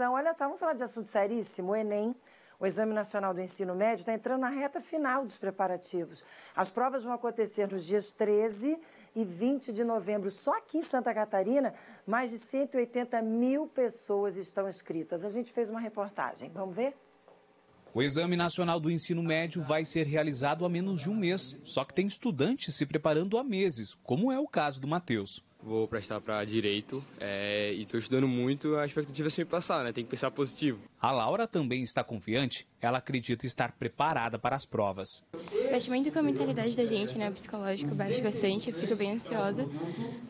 Olha só, vamos falar de assunto seríssimo. O Enem, o Exame Nacional do Ensino Médio, está entrando na reta final dos preparativos. As provas vão acontecer nos dias 13 e 20 de novembro. Só aqui em Santa Catarina, mais de 180 mil pessoas estão inscritas. A gente fez uma reportagem. Vamos ver? O Exame Nacional do Ensino Médio vai ser realizado há menos de um mês, só que tem estudantes se preparando há meses, como é o caso do Matheus vou prestar para direito é, e estou estudando muito. A expectativa é sempre passar, né? Tem que pensar positivo. A Laura também está confiante. Ela acredita estar preparada para as provas. Mexe muito com a mentalidade da gente, né? O psicológico bate bastante, eu fico bem ansiosa.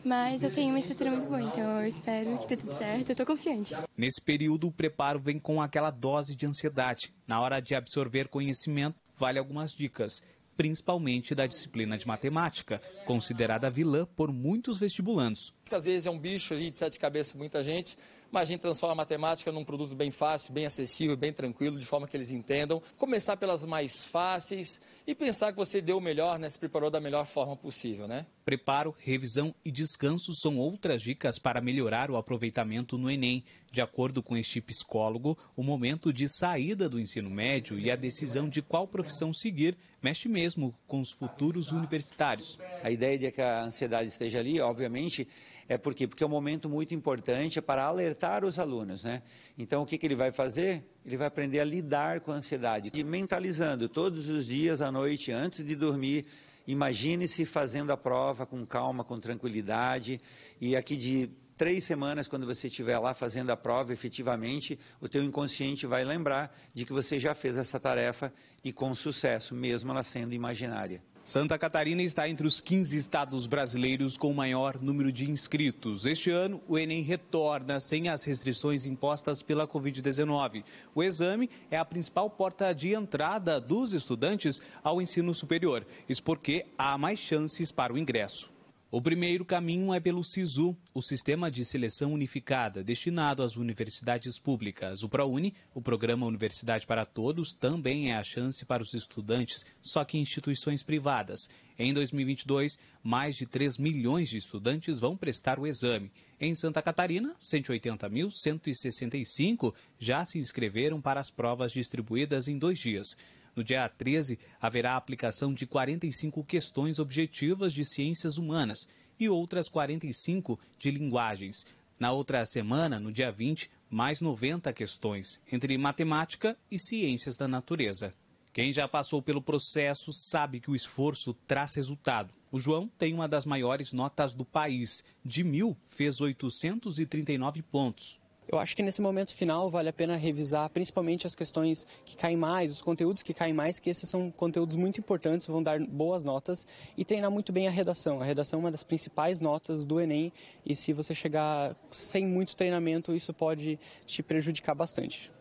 Mas eu tenho uma estrutura muito boa, então eu espero que dê tudo certo. Eu estou confiante. Nesse período, o preparo vem com aquela dose de ansiedade. Na hora de absorver conhecimento, vale algumas dicas principalmente da disciplina de matemática, considerada vilã por muitos vestibulandos. Às vezes é um bicho ali de sete cabeças, muita gente mas a gente transforma a matemática num produto bem fácil, bem acessível, bem tranquilo, de forma que eles entendam. Começar pelas mais fáceis e pensar que você deu o melhor, né? Se preparou da melhor forma possível, né? Preparo, revisão e descanso são outras dicas para melhorar o aproveitamento no Enem. De acordo com este psicólogo, o momento de saída do ensino médio e a decisão de qual profissão seguir mexe mesmo com os futuros universitários. A ideia de que a ansiedade esteja ali, obviamente, é por quê? Porque é um momento muito importante para alertar os alunos, né? Então, o que, que ele vai fazer? Ele vai aprender a lidar com a ansiedade, e mentalizando todos os dias à noite, antes de dormir, Imagine-se fazendo a prova com calma, com tranquilidade, e aqui de três semanas, quando você estiver lá fazendo a prova, efetivamente, o teu inconsciente vai lembrar de que você já fez essa tarefa e com sucesso, mesmo ela sendo imaginária. Santa Catarina está entre os 15 estados brasileiros com o maior número de inscritos. Este ano, o Enem retorna sem as restrições impostas pela Covid-19. O exame é a principal porta de entrada dos estudantes ao ensino superior, isso porque há mais chances para o ingresso. O primeiro caminho é pelo SISU, o Sistema de Seleção Unificada, destinado às universidades públicas. O ProUni, o Programa Universidade para Todos, também é a chance para os estudantes, só que em instituições privadas. Em 2022, mais de 3 milhões de estudantes vão prestar o exame. Em Santa Catarina, 180.165 já se inscreveram para as provas distribuídas em dois dias. No dia 13, haverá a aplicação de 45 questões objetivas de ciências humanas e outras 45 de linguagens. Na outra semana, no dia 20, mais 90 questões, entre matemática e ciências da natureza. Quem já passou pelo processo sabe que o esforço traz resultado. O João tem uma das maiores notas do país. De mil, fez 839 pontos. Eu acho que nesse momento final vale a pena revisar principalmente as questões que caem mais, os conteúdos que caem mais, que esses são conteúdos muito importantes, vão dar boas notas e treinar muito bem a redação. A redação é uma das principais notas do Enem e se você chegar sem muito treinamento, isso pode te prejudicar bastante.